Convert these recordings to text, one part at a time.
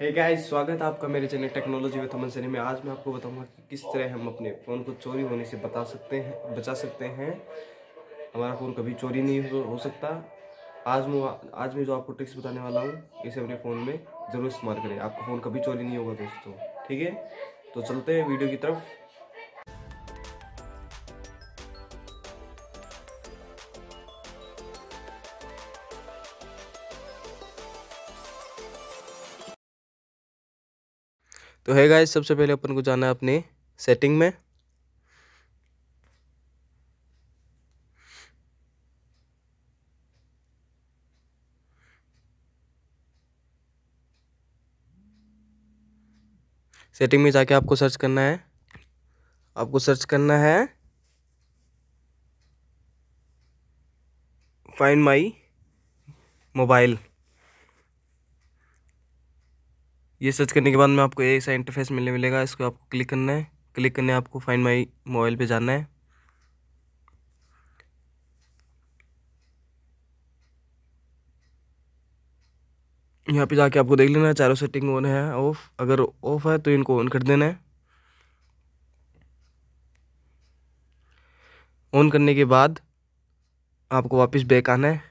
हे hey guys स्वागत है आपका मेरे channel technology with Aman Sunny में आज मैं आपको बताऊंगा कि किस तरह हम अपने फ़ोन को चोरी होने से बता सकते हैं बचा सकते हैं हमारा फ़ोन कभी चोरी नहीं हो, हो सकता आज मैं आज मैं जो आपको ट्रिक्स बताने वाला हूँ इसे अपने फ़ोन में ज़रूर इस्तेमाल करें आपका फ़ोन कभी चोरी नहीं होगा दोस्तों ठीक है तो चलते हैं वीडियो की तरफ तो है गाइस सबसे पहले अपन को जाना है अपने सेटिंग में सेटिंग में जाके आपको सर्च करना है आपको सर्च करना है फाइंड माई मोबाइल ये सर्च करने के बाद में आपको एक ऐसा इंटरफेस मिलने मिलेगा इसको आपको क्लिक करना है क्लिक करने आपको फाइंड माई मोबाइल पे जाना है यहाँ पे जाके आपको देख लेना है चारों सेटिंग ऑन है ऑफ अगर ऑफ है तो इनको ऑन कर देना है ऑन करने के बाद आपको वापस बैक आना है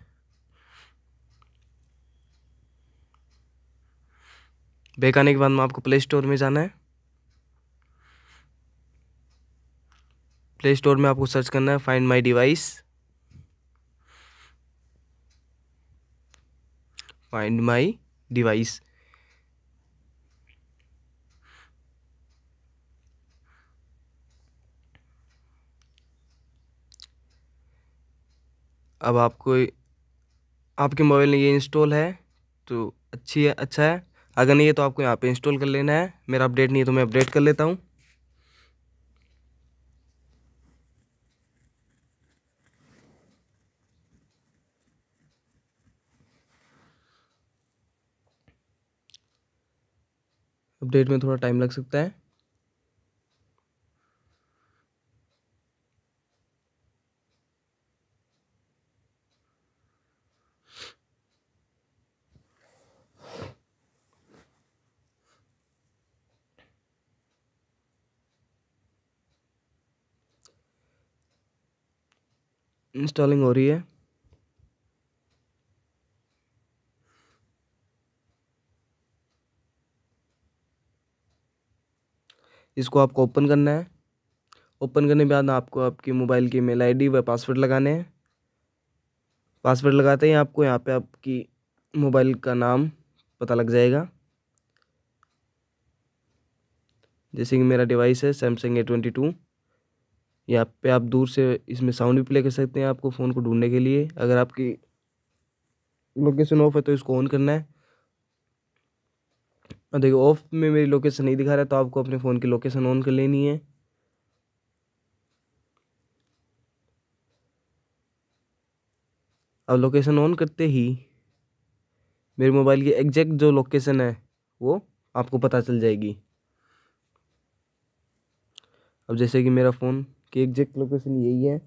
बैक आने के बाद में आपको प्ले स्टोर में जाना है प्ले स्टोर में आपको सर्च करना है find my device find my device अब आपको आपके मोबाइल में ये इंस्टॉल है तो अच्छी है अच्छा है अगर नहीं है तो आपको यहाँ पे इंस्टॉल कर लेना है मेरा अपडेट नहीं है तो मैं अपडेट कर लेता हूँ अपडेट में थोड़ा टाइम लग सकता है इंस्टॉलिंग हो रही है इसको आपको ओपन करना है ओपन करने के बाद आपको आपकी मोबाइल की मेल आईडी व पासवर्ड लगाने हैं पासवर्ड लगाते ही आपको यहाँ पे आपकी मोबाइल का नाम पता लग जाएगा जैसे कि मेरा डिवाइस है सैमसंग ए ट्वेंटी टू यहाँ पे आप दूर से इसमें साउंड भी प्ले कर सकते हैं आपको फ़ोन को ढूंढने के लिए अगर आपकी लोकेशन ऑफ है तो इसको ऑन करना है और देखिए ऑफ में मेरी लोकेशन नहीं दिखा रहा तो आपको अपने फ़ोन की लोकेशन ऑन कर लेनी है अब लोकेशन ऑन करते ही मेरे मोबाइल की एग्जैक्ट जो लोकेशन है वो आपको पता चल जाएगी अब जैसे कि मेरा फ़ोन कि एग्जैक्ट लोकेशन यही है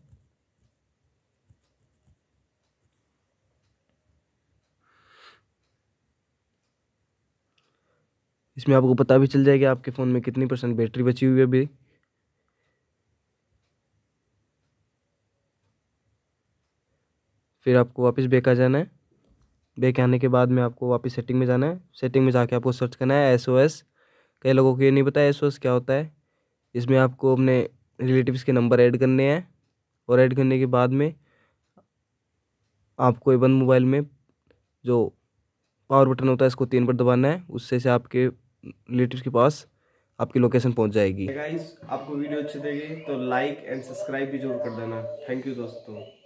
इसमें आपको पता भी चल जाएगा आपके फ़ोन में कितनी परसेंट बैटरी बची हुई है अभी फिर आपको वापस बैक आ जाना है बैक आने के बाद में आपको वापस सेटिंग में जाना है सेटिंग में जाके आपको सर्च करना है एस ओ एस कई लोगों को ये नहीं पता एस ओ एस क्या होता है इसमें आपको अपने रिलेटिव्स के नंबर ऐड करने हैं और ऐड करने के बाद में आपको एवन मोबाइल में जो पावर बटन होता है इसको तीन पर दबाना है उससे से आपके रिलेटिव के पास आपकी लोकेशन पहुंच जाएगी गाइस आपको वीडियो अच्छी लगी तो लाइक एंड सब्सक्राइब भी जरूर कर देना थैंक यू दोस्तों